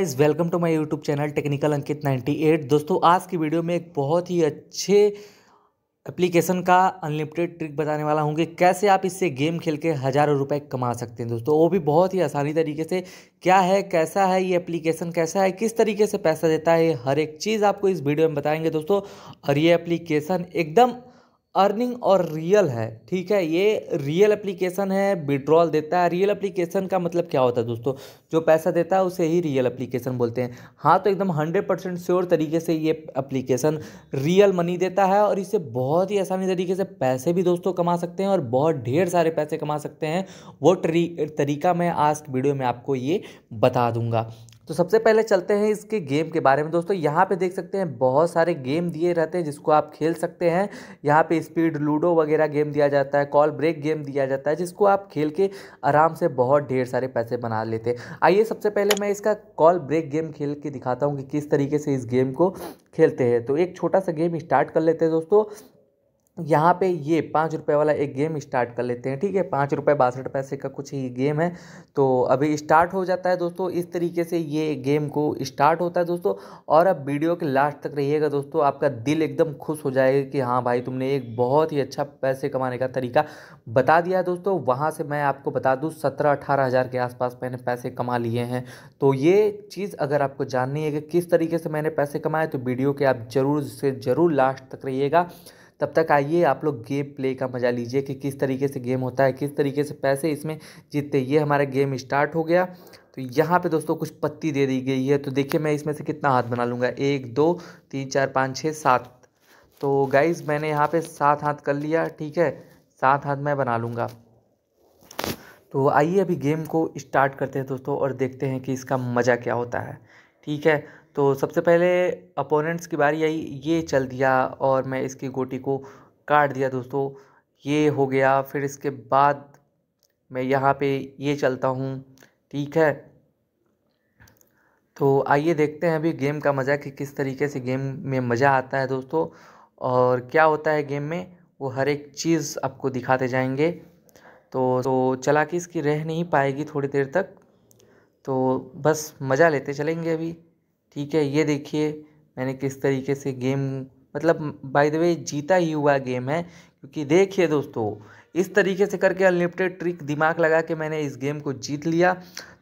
Guys welcome to my YouTube channel technical Ankit 98 दोस्तों आज की वीडियो में एक बहुत ही अच्छे एप्लीकेशन का अनलिमिटेड ट्रिक बताने वाला हूँ कि कैसे आप इससे गेम खेल के हज़ारों रुपए कमा सकते हैं दोस्तों वो भी बहुत ही आसानी तरीके से क्या है कैसा है ये एप्लीकेशन कैसा है किस तरीके से पैसा देता है हर एक चीज़ आपको इस वीडियो में बताएंगे दोस्तों और ये एप्लीकेशन एकदम अर्निंग और रियल है ठीक है ये रियल एप्लीकेशन है विड्रॉल देता है रियल एप्लीकेशन का मतलब क्या होता है दोस्तों जो पैसा देता है उसे ही रियल एप्लीकेशन बोलते हैं हाँ तो एकदम हंड्रेड परसेंट श्योर तरीके से ये एप्लीकेशन रियल मनी देता है और इसे बहुत ही आसानी तरीके से पैसे भी दोस्तों कमा सकते हैं और बहुत ढेर सारे पैसे कमा सकते हैं वो तरीका मैं आज वीडियो में आपको ये बता दूंगा तो सबसे पहले चलते हैं इसके गेम के बारे में दोस्तों यहाँ पे देख सकते हैं बहुत सारे गेम दिए रहते हैं जिसको आप खेल सकते हैं यहाँ पे स्पीड लूडो वगैरह गेम दिया जाता है कॉल ब्रेक गेम दिया जाता है जिसको आप खेल के आराम से बहुत ढेर सारे पैसे बना लेते हैं आइए सबसे पहले मैं इसका कॉल ब्रेक गेम खेल के दिखाता हूँ कि किस तरीके से इस गेम को खेलते हैं तो एक छोटा सा गेम स्टार्ट कर लेते हैं दोस्तों यहाँ पे ये पाँच रुपये वाला एक गेम स्टार्ट कर लेते हैं ठीक है पाँच रुपये बासठ पैसे का कुछ ही गेम है तो अभी स्टार्ट हो जाता है दोस्तों इस तरीके से ये गेम को स्टार्ट होता है दोस्तों और अब वीडियो के लास्ट तक रहिएगा दोस्तों आपका दिल एकदम खुश हो जाएगा कि हाँ भाई तुमने एक बहुत ही अच्छा पैसे कमाने का तरीका बता दिया दोस्तों वहाँ से मैं आपको बता दूँ सत्रह अठारह हज़ार के आसपास मैंने पैसे कमा लिए हैं तो ये चीज़ अगर आपको जाननी है कि किस तरीके से मैंने पैसे कमाए तो वीडियो के आप ज़रूर से ज़रूर लास्ट तक रहिएगा तब तक आइए आप लोग गेम प्ले का मज़ा लीजिए कि किस तरीके से गेम होता है किस तरीके से पैसे इसमें जीतते ये हमारा गेम स्टार्ट हो गया तो यहाँ पे दोस्तों कुछ पत्ती दे दी गई है तो देखिए मैं इसमें से कितना हाथ बना लूँगा एक दो तीन चार पाँच छः सात तो गाइज़ मैंने यहाँ पर सात हाथ कर लिया ठीक है सात हाथ मैं बना लूँगा तो आइए अभी गेम को स्टार्ट करते हैं दोस्तों और देखते हैं कि इसका मज़ा क्या होता है ठीक है तो सबसे पहले अपोनेंट्स की बारी आई ये चल दिया और मैं इसकी गोटी को काट दिया दोस्तों ये हो गया फिर इसके बाद मैं यहाँ पे ये चलता हूँ ठीक है तो आइए देखते हैं अभी गेम का मज़ा कि किस तरीके से गेम में मज़ा आता है दोस्तों और क्या होता है गेम में वो हर एक चीज़ आपको दिखाते जाएंगे तो तो कि इसकी रह नहीं पाएगी थोड़ी देर तक तो बस मज़ा लेते चलेंगे अभी ठीक है ये देखिए मैंने किस तरीके से गेम मतलब बाय द वे जीता ही हुआ गेम है क्योंकि देखिए दोस्तों इस तरीके से करके अनलिमिटेड ट्रिक दिमाग लगा के मैंने इस गेम को जीत लिया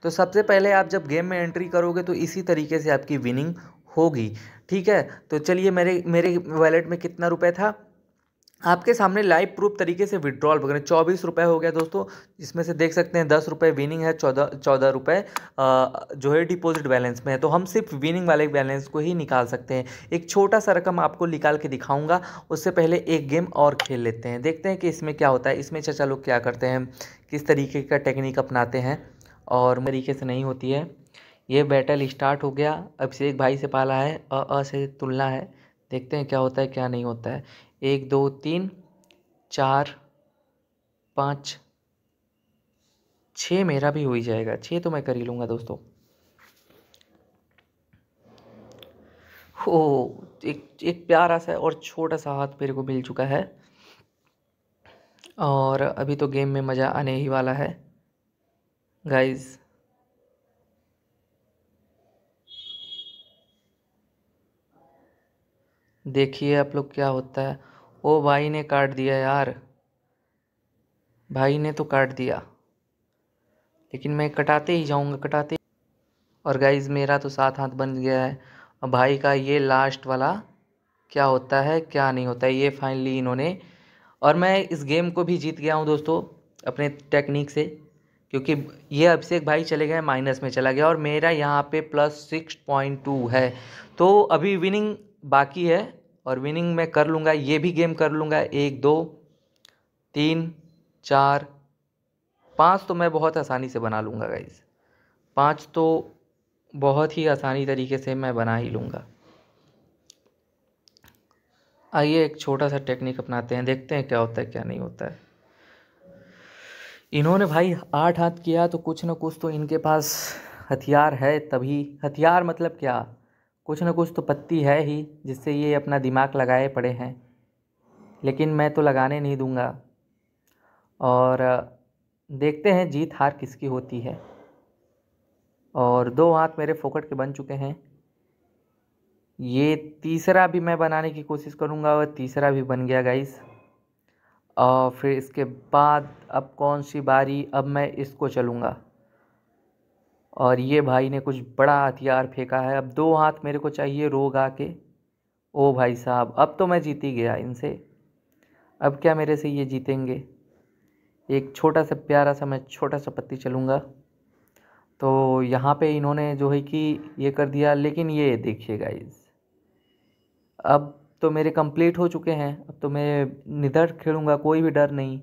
तो सबसे पहले आप जब गेम में एंट्री करोगे तो इसी तरीके से आपकी विनिंग होगी ठीक है तो चलिए मेरे मेरे वैलेट में कितना रुपए था आपके सामने लाइव प्रूफ तरीके से विड्रॉल वगैरह चौबीस रुपये हो गया दोस्तों इसमें से देख सकते हैं दस रुपये विनिंग है चौदह चौदह रुपये जो है डिपॉजिट बैलेंस में है तो हम सिर्फ विनिंग वाले बैलेंस को ही निकाल सकते हैं एक छोटा सा रकम आपको निकाल के दिखाऊंगा उससे पहले एक गेम और खेल लेते हैं देखते हैं कि इसमें क्या होता है इसमें चाचा लोग क्या करते हैं किस तरीके का टेक्निक अपनाते हैं और तरीके से नहीं होती है ये बैटल स्टार्ट हो गया अब से एक भाई से पाला है अ से तुलना है देखते हैं क्या होता है क्या नहीं होता है एक दो तीन चार पाँच छः मेरा भी हो ही जाएगा छः तो मैं कर ही लूँगा दोस्तों ओ एक एक प्यारा सा और छोटा सा हाथ मेरे को मिल चुका है और अभी तो गेम में मज़ा आने ही वाला है गाइज़ देखिए आप लोग क्या होता है ओ भाई ने काट दिया यार भाई ने तो काट दिया लेकिन मैं कटाते ही जाऊंगा कटाते ही। और गाइज मेरा तो सात हाथ बन गया है और भाई का ये लास्ट वाला क्या होता है क्या नहीं होता है ये फाइनली इन्होंने और मैं इस गेम को भी जीत गया हूँ दोस्तों अपने टेक्निक से क्योंकि ये अब से एक भाई चले गए माइनस में चला गया और मेरा यहाँ पे प्लस सिक्स पॉइंट टू है तो अभी विनिंग बाकी है और विनिंग मैं कर लूँगा ये भी गेम कर लूँगा एक दो तीन चार पाँच तो मैं बहुत आसानी से बना लूँगा गाइज पाँच तो बहुत ही आसानी तरीके से मैं बना ही लूँगा आइए एक छोटा सा टेक्निक अपनाते हैं देखते हैं क्या होता है क्या नहीं होता है इन्होंने भाई आठ हाथ किया तो कुछ ना कुछ तो इनके पास हथियार है तभी हथियार मतलब क्या कुछ ना कुछ तो पत्ती है ही जिससे ये अपना दिमाग लगाए पड़े हैं लेकिन मैं तो लगाने नहीं दूंगा और देखते हैं जीत हार किसकी होती है और दो हाथ मेरे फोकट के बन चुके हैं ये तीसरा भी मैं बनाने की कोशिश करूँगा और तीसरा भी बन गया गाइस और फिर इसके बाद अब कौन सी बारी अब मैं इसको चलूँगा और ये भाई ने कुछ बड़ा हथियार फेंका है अब दो हाथ मेरे को चाहिए रोग आके ओ भाई साहब अब तो मैं जीती गया इनसे अब क्या मेरे से ये जीतेंगे एक छोटा सा प्यारा सा मैं छोटा सा पत्ती चलूँगा तो यहाँ पे इन्होंने जो है कि ये कर दिया लेकिन ये देखिए गाइज अब तो मेरे कंप्लीट हो चुके हैं अब तो मैं निधर खेलूँगा कोई भी डर नहीं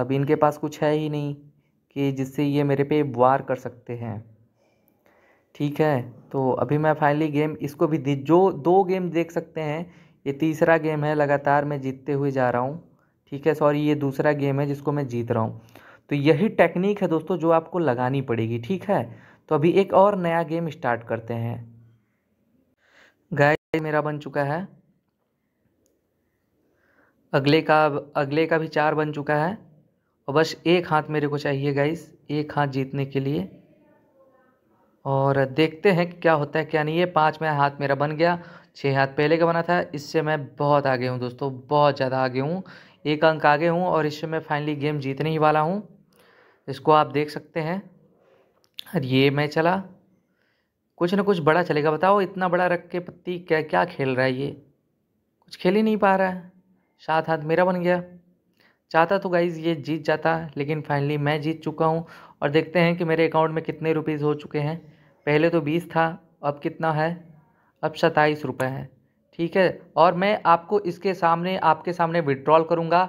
अब इनके पास कुछ है ही नहीं कि जिससे ये मेरे पे वार कर सकते हैं ठीक है तो अभी मैं फाइनली गेम इसको भी दी जो दो गेम देख सकते हैं ये तीसरा गेम है लगातार मैं जीतते हुए जा रहा हूँ ठीक है सॉरी ये दूसरा गेम है जिसको मैं जीत रहा हूँ तो यही टेक्निक है दोस्तों जो आपको लगानी पड़ेगी ठीक है तो अभी एक और नया गेम स्टार्ट करते हैं गाय मेरा बन चुका है अगले का अगले का भी चार बन चुका है और बस एक हाथ मेरे को चाहिए गाइस एक हाथ जीतने के लिए और देखते हैं कि क्या होता है क्या नहीं ये पाँच में हाथ मेरा बन गया छः हाथ पहले का बना था इससे मैं बहुत आगे हूँ दोस्तों बहुत ज़्यादा आगे हूँ एक अंक आगे हूँ और इससे मैं फाइनली गेम जीतने ही वाला हूँ इसको आप देख सकते हैं और ये मैं चला कुछ ना कुछ बड़ा चलेगा बताओ इतना बड़ा रख के पत्ती क्या क्या खेल रहा है ये कुछ खेल ही नहीं पा रहा है सात हाथ मेरा बन गया चाहता तो गाइज़ ये जीत जाता लेकिन फाइनली मैं जीत चुका हूँ और देखते हैं कि मेरे अकाउंट में कितने रुपीज़ हो चुके हैं पहले तो बीस था अब कितना है अब सत्ताईस रुपये है ठीक है और मैं आपको इसके सामने आपके सामने विड्रॉल करूँगा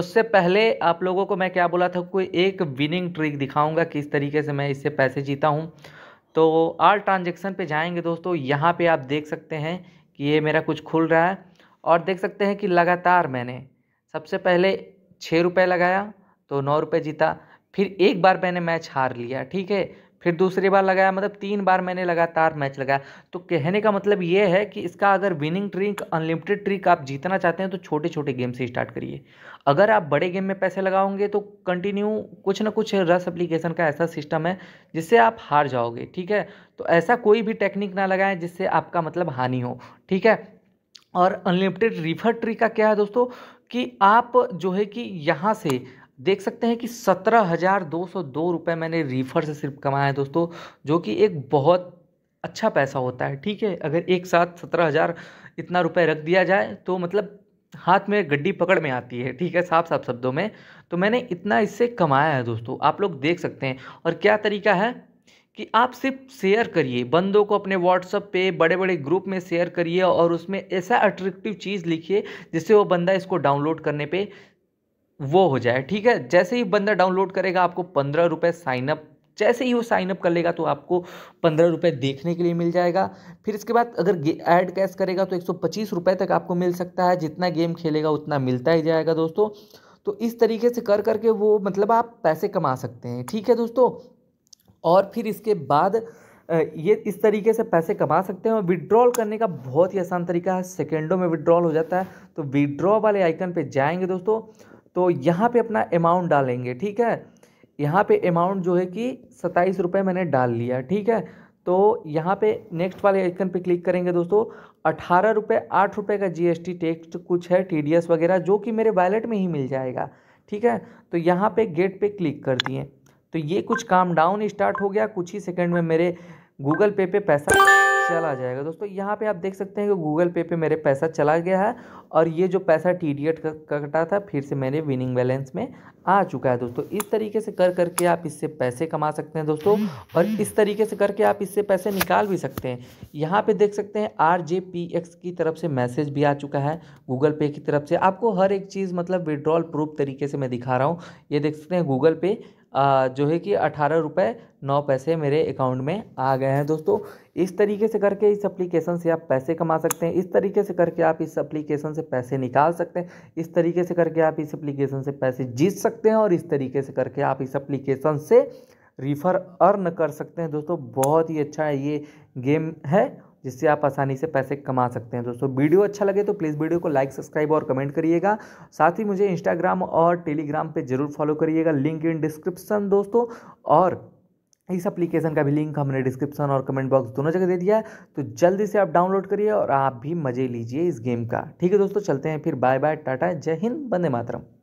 उससे पहले आप लोगों को मैं क्या बोला था कोई एक विनिंग ट्रिक दिखाऊंगा किस तरीके से मैं इससे पैसे जीता हूँ तो आल ट्रांजेक्शन पे जाएंगे दोस्तों यहाँ पे आप देख सकते हैं कि ये मेरा कुछ खुल रहा है और देख सकते हैं कि लगातार मैंने सबसे पहले छः रुपये लगाया तो नौ रुपये जीता फिर एक बार मैंने मैच हार लिया ठीक है फिर दूसरी बार लगाया मतलब तीन बार मैंने लगातार मैच लगाया तो कहने का मतलब ये है कि इसका अगर विनिंग ट्रिक अनलिमिटेड ट्रिक आप जीतना चाहते हैं तो छोटे छोटे गेम से स्टार्ट करिए अगर आप बड़े गेम में पैसे लगाओगे तो कंटिन्यू कुछ ना कुछ रस एप्लीकेशन का ऐसा सिस्टम है जिससे आप हार जाओगे ठीक है तो ऐसा कोई भी टेक्निक ना लगाएं जिससे आपका मतलब हानि हो ठीक है और अनलिमिटेड रिफर ट्री का क्या है दोस्तों कि आप जो है कि यहाँ से देख सकते हैं कि सत्रह हज़ार दो सौ दो रुपये मैंने रीफर से सिर्फ कमाया है दोस्तों जो कि एक बहुत अच्छा पैसा होता है ठीक है अगर एक साथ सत्रह हज़ार इतना रुपये रख दिया जाए तो मतलब हाथ में गड्डी पकड़ में आती है ठीक है साफ साफ शब्दों में तो मैंने इतना इससे कमाया है दोस्तों आप लोग देख सकते हैं और क्या तरीका है कि आप सिर्फ शेयर करिए बंदों को अपने व्हाट्सअप पे बड़े बड़े ग्रुप में शेयर करिए और उसमें ऐसा अट्रैक्टिव चीज़ लिखिए जिससे वो बंदा इसको डाउनलोड करने पे वो हो जाए ठीक है जैसे ही बंदा डाउनलोड करेगा आपको पंद्रह रुपये साइनअप जैसे ही वो साइनअप कर लेगा तो आपको पंद्रह रुपये देखने के लिए मिल जाएगा फिर इसके बाद अगर ऐड कैश करेगा तो एक सौ पच्चीस रुपये तक आपको मिल सकता है जितना गेम खेलेगा उतना मिलता ही जाएगा दोस्तों तो इस तरीके से कर करके वो मतलब आप पैसे कमा सकते हैं ठीक है दोस्तों और फिर इसके बाद ये इस तरीके से पैसे कमा सकते हैं और विड्रॉल करने का बहुत ही आसान तरीका है सेकेंडों में विड्रॉल हो जाता है तो विड्रॉ वाले आइकन पे जाएंगे दोस्तों तो यहाँ पे अपना अमाउंट डालेंगे ठीक है यहाँ पे अमाउंट जो है कि सत्ताईस रुपये मैंने डाल लिया ठीक है तो यहाँ पे नेक्स्ट वाले आइकन पे क्लिक करेंगे दोस्तों अठारह रुपये आठ रुपये का जीएसटी टैक्स कुछ है टीडीएस वगैरह जो कि मेरे वैलेट में ही मिल जाएगा ठीक है तो यहाँ पे गेट पे क्लिक कर दिए तो ये कुछ काम डाउन स्टार्ट हो गया कुछ ही सेकंड में मेरे गूगल पे पे पैसा चला जाएगा दोस्तों यहाँ पे आप देख सकते हैं कि गूगल पे पे मेरे पैसा चला गया है और ये जो पैसा टी डी का कटा था फिर से मेरे विनिंग बैलेंस में आ चुका है दोस्तों इस तरीके से कर करके आप इससे पैसे कमा सकते हैं दोस्तों और इस तरीके से करके आप इससे पैसे निकाल भी सकते हैं यहाँ पे देख सकते हैं आर जे पी एक्स की तरफ से मैसेज भी आ चुका है गूगल पे की तरफ से आपको हर एक चीज़ मतलब विड्रॉल प्रूफ तरीके से मैं दिखा रहा हूँ ये देख सकते हैं गूगल पे जो है कि अठारह रुपये नौ पैसे मेरे अकाउंट में आ गए हैं दोस्तों इस तरीके से करके इस एप्लीकेशन से आप पैसे कमा सकते हैं इस तरीके से करके आप इस एप्लीकेशन से पैसे निकाल सकते हैं इस तरीके से करके आप इस एप्लीकेशन से पैसे जीत सकते हैं और इस तरीके से करके आप इस एप्लीकेशन से रिफ़र अर्न कर सकते हैं दोस्तों बहुत ही अच्छा ये गेम है जिससे आप आसानी से पैसे कमा सकते हैं दोस्तों वीडियो अच्छा लगे तो प्लीज़ वीडियो को लाइक सब्सक्राइब और कमेंट करिएगा साथ ही मुझे इंस्टाग्राम और टेलीग्राम पे ज़रूर फॉलो करिएगा लिंक इन डिस्क्रिप्सन दोस्तों और इस एप्लीकेशन का भी लिंक हमने डिस्क्रिप्शन और कमेंट बॉक्स दोनों जगह दे दिया है तो जल्दी से आप डाउनलोड करिए और आप भी मज़े लीजिए इस गेम का ठीक है दोस्तों चलते हैं फिर बाय बाय टाटा जय हिंद बंदे मातरम